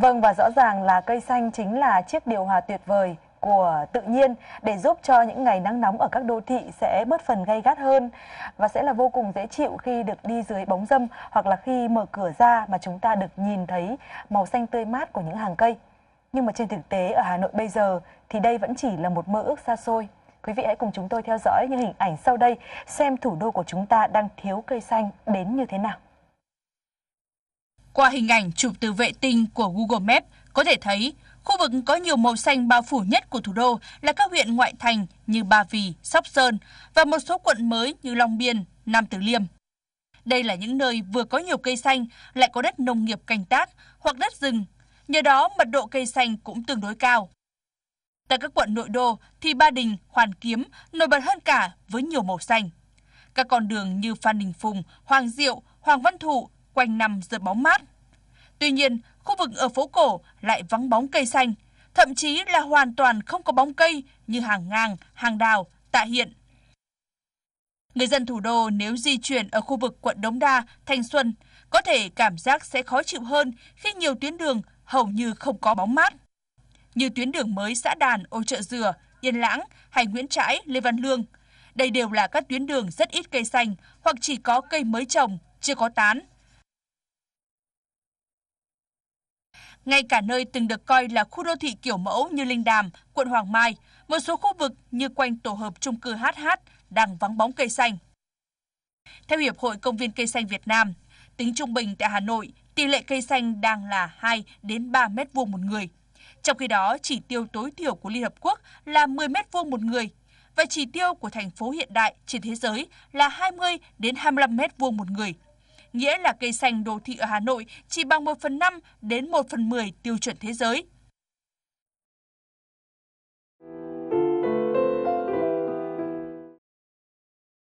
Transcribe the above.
Vâng và rõ ràng là cây xanh chính là chiếc điều hòa tuyệt vời của tự nhiên để giúp cho những ngày nắng nóng ở các đô thị sẽ bớt phần gay gắt hơn và sẽ là vô cùng dễ chịu khi được đi dưới bóng râm hoặc là khi mở cửa ra mà chúng ta được nhìn thấy màu xanh tươi mát của những hàng cây. Nhưng mà trên thực tế ở Hà Nội bây giờ thì đây vẫn chỉ là một mơ ước xa xôi. Quý vị hãy cùng chúng tôi theo dõi những hình ảnh sau đây xem thủ đô của chúng ta đang thiếu cây xanh đến như thế nào. Qua hình ảnh chụp từ vệ tinh của Google Maps, có thể thấy khu vực có nhiều màu xanh bao phủ nhất của thủ đô là các huyện ngoại thành như Ba Vì, Sóc Sơn và một số quận mới như Long Biên, Nam Từ Liêm. Đây là những nơi vừa có nhiều cây xanh, lại có đất nông nghiệp canh tác hoặc đất rừng. Nhờ đó mật độ cây xanh cũng tương đối cao. Tại các quận nội đô thì Ba Đình, Hoàn Kiếm nổi bật hơn cả với nhiều màu xanh. Các con đường như Phan Đình Phùng, Hoàng Diệu, Hoàng Văn Thụ, quanh năm rơi bóng mát. Tuy nhiên, khu vực ở phố cổ lại vắng bóng cây xanh, thậm chí là hoàn toàn không có bóng cây như hàng ngang, hàng đào, tạ hiện. Người dân thủ đô nếu di chuyển ở khu vực quận Đống Đa, Thanh Xuân, có thể cảm giác sẽ khó chịu hơn khi nhiều tuyến đường hầu như không có bóng mát. Như tuyến đường mới xã Đàn, Ô Chợ Dừa, Yên Lãng hay Nguyễn Trãi, Lê Văn Lương. Đây đều là các tuyến đường rất ít cây xanh hoặc chỉ có cây mới trồng, chưa có tán, Ngay cả nơi từng được coi là khu đô thị kiểu mẫu như Linh Đàm, quận Hoàng Mai, một số khu vực như quanh tổ hợp trung cư HH đang vắng bóng cây xanh. Theo Hiệp hội Công viên Cây xanh Việt Nam, tính trung bình tại Hà Nội, tỷ lệ cây xanh đang là 2 đến 3 mét vuông một người. Trong khi đó, chỉ tiêu tối thiểu của Liên Hợp Quốc là 10 mét vuông một người và chỉ tiêu của thành phố hiện đại trên thế giới là 20 đến 25 mét vuông một người nghĩa là cây xanh đô thị ở Hà Nội chỉ bằng 1 phần 5 đến 1 phần 10 tiêu chuẩn thế giới.